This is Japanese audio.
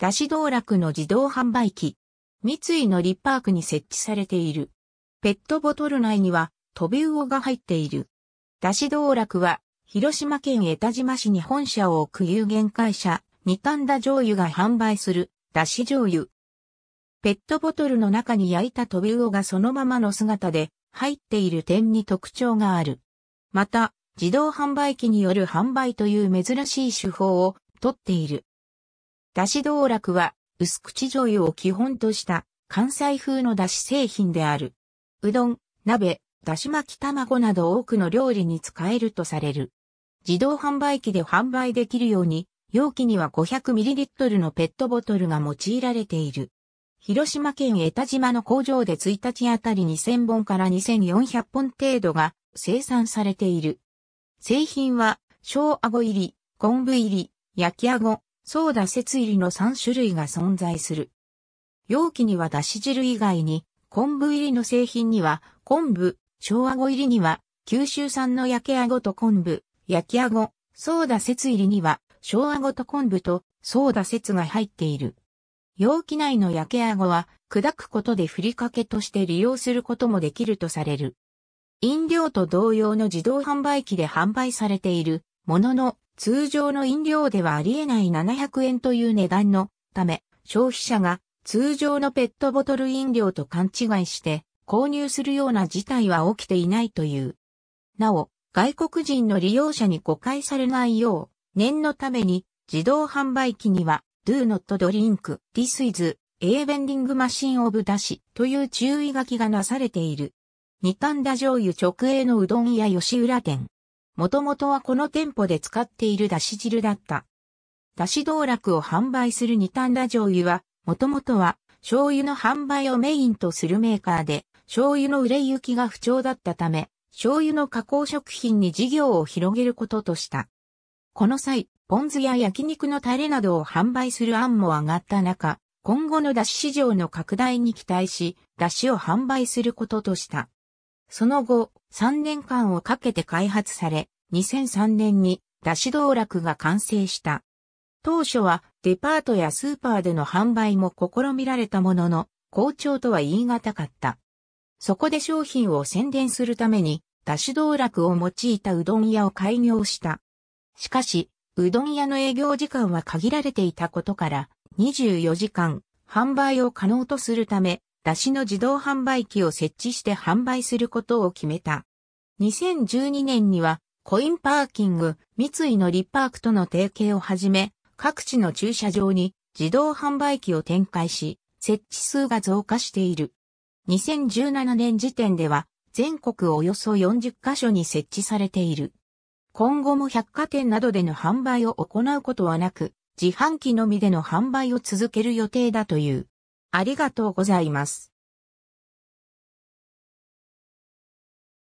菓子道楽の自動販売機。三井のリパークに設置されている。ペットボトル内には飛び魚が入っている。菓子道楽は、広島県江田島市に本社を置く有限会社、二反田醤油が販売する、出し醤油。ペットボトルの中に焼いた飛び魚がそのままの姿で入っている点に特徴がある。また、自動販売機による販売という珍しい手法をとっている。だし道楽は、薄口醤油を基本とした関西風のだし製品である。うどん、鍋、だし巻き卵など多くの料理に使えるとされる。自動販売機で販売できるように、容器には 500ml のペットボトルが用いられている。広島県江田島の工場で1日あたり2000本から2400本程度が生産されている。製品は、小顎入り、昆布入り、焼き顎、ソーダ節入りの3種類が存在する。容器にはだし汁以外に、昆布入りの製品には、昆布、小ア入りには、九州産の焼けあごと昆布、焼きあご。ソーダ節入りには、小アごと昆布と、ソーダ節が入っている。容器内の焼けあごは、砕くことでふりかけとして利用することもできるとされる。飲料と同様の自動販売機で販売されているものの通常の飲料ではありえない700円という値段のため、消費者が通常のペットボトル飲料と勘違いして購入するような事態は起きていないという。なお、外国人の利用者に誤解されないよう、念のために自動販売機には do not drink this is a vending machine of dash という注意書きがなされている。煮た田醤油直営のうどん屋吉浦店。もともとはこの店舗で使っているだし汁だった。だし道楽を販売する二反田醤油は、もともとは醤油の販売をメインとするメーカーで、醤油の売れ行きが不調だったため、醤油の加工食品に事業を広げることとした。この際、ポン酢や焼肉のタレなどを販売する案も上がった中、今後の出汁市場の拡大に期待し、出汁を販売することとした。その後、3年間をかけて開発され、2003年に出シ道楽が完成した。当初はデパートやスーパーでの販売も試みられたものの、好調とは言い難かった。そこで商品を宣伝するために、出し道楽を用いたうどん屋を開業した。しかし、うどん屋の営業時間は限られていたことから、24時間、販売を可能とするため、出汁の自動販売機を設置して販売することを決めた。2012年には、コインパーキング、三井のリパークとの提携をはじめ、各地の駐車場に自動販売機を展開し、設置数が増加している。2017年時点では、全国およそ40カ所に設置されている。今後も百貨店などでの販売を行うことはなく、自販機のみでの販売を続ける予定だという。ありがとうございます。